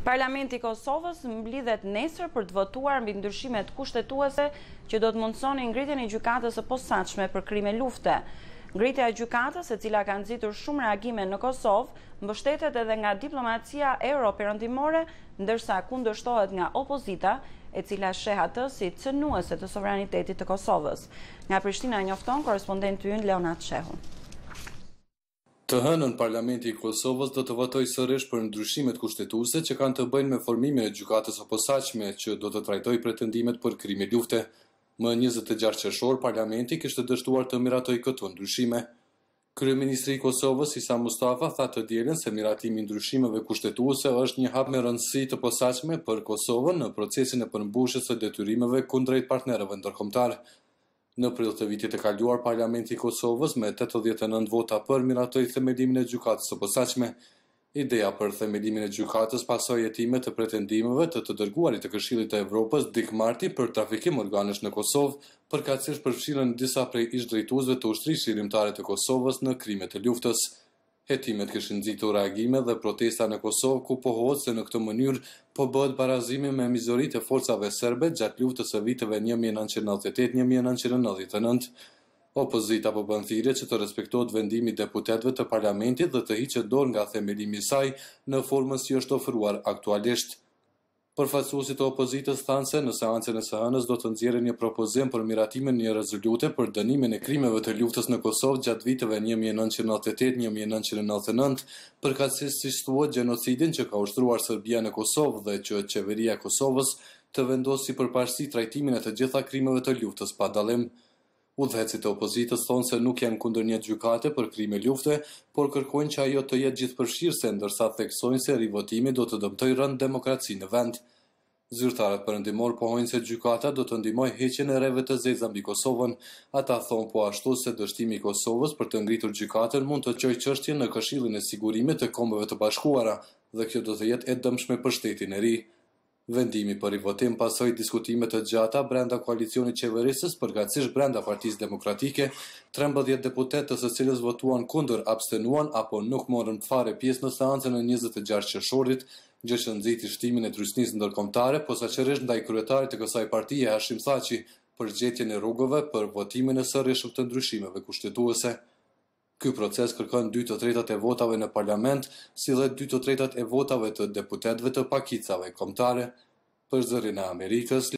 Parlamenti Kosovës mblidhet nesër për të votuar mbi ndryshimet kushtetuese që do të mundsonin ngritjen e gjykatës së posaçme për krime lufte. Ngritja e gjykatës, e cila ka nxitur shumë reagime në Kosovë, mbështetet edhe nga diplomacia europerëndimore, ndërsa kundërshtohet nga opozita, e cila sheh atë si cënuese të sovranitetit të Kosovës. Nga Prishtina njofton korrespondenti ynë Leonat Shehu. Të hënën Parlamenti i Kosovës do të votoj sërish për ndryshimet kushtetuese që kanë të bëjnë me formime e gjukatës o posaqme që do të trajtoj pretendimet për krimi lufte. Më 26 qërshor, Parlamenti kështë dështuar të miratoj këto ndryshime. Kryeministri i Kosovës Isa Mustafa tha të dielën se miratimi i ndryshimeve kushtetuese është një hap me rëndësi të posaqme për Kosovën në procesin e përmbushjes së detyrimeve kundrejt partnerëve ndërkombëtar. Në prill të vitit të kaluar, Parlamenti i Kosovës me 89 vota për miratoi themelimin e gjykatës së posaçme. Ideja për themelimin e gjykatës pasoi hetime të pretendimeve të të dërguarit të Këshillit të Evropës Dik Marti për trafikim organesh në Kosovë, përkatësisht përfshirën disa prej ish-drejtuesve të ushtrisë shirimtare të Kosovës në krimet e luftës. Hetimet kishin nxitur reagime dhe protesta në Kosovë ku pohohet se në këtë mënyrë po bëhet barazimi me mizoritë e forcave serbe gjatë luftës së viteve 1998-1999. Opozita po bën thirrje që të respektohet vendimi i deputetëve të parlamentit dhe të hiqet dorë nga themelimi i saj në formën si është ofruar aktualisht. Përfaqësuesit të opozitës thanë se në seancën e së hënës do të nxjerrin një propozim për miratimin një rezolute për dënimin e krimeve të luftës në Kosovë gjatë viteve 1998-1999, përkatësisht si gjenocidin që ka ushtruar Serbia në Kosovë dhe që qeveria e Kosovës të vendosë si përparësi trajtimin e të gjitha krimeve të luftës pa dallim. Udhëhecit e opozitës thonë se nuk janë kundër një gjykate për krime ljufte, por kërkojnë që ajo të jetë gjithë përshirë se ndërsa theksojnë se rivotimi do të dëmtoj rëndë demokraci në vend. Zyrtarët për ndimor pohojnë se gjykata do të ndimoj heqen e reve të zezë ambi Kosovën. Ata thonë po ashtu se dështimi Kosovës për të ngritur gjykatën mund të qoj qështje në këshilin e sigurimit të kombëve të bashkuara dhe kjo do të jetë e dëmshme për shtetin e ri. Vendimi për i votim pasoj diskutimet të gjata brenda koalicionit qeverisës përgatësisht brenda partiz demokratike, 13 deputet të së cilës votuan kunder abstenuan apo nuk morën fare pjesë në seancën e 26 qëshorit, gjë që nëziti shtimin e trysnisë ndërkomtare, po sa qërish ndaj kryetarit të kësaj partije Hashim Thaci për gjetjen e rrugove për votimin e sërishëm të ndryshimeve kushtetuese. Ky proces kërkon 2 të tretat e votave në parlament, si dhe 2 të tretat e votave të deputetve të pakicave komtare për zërin e Amerikës.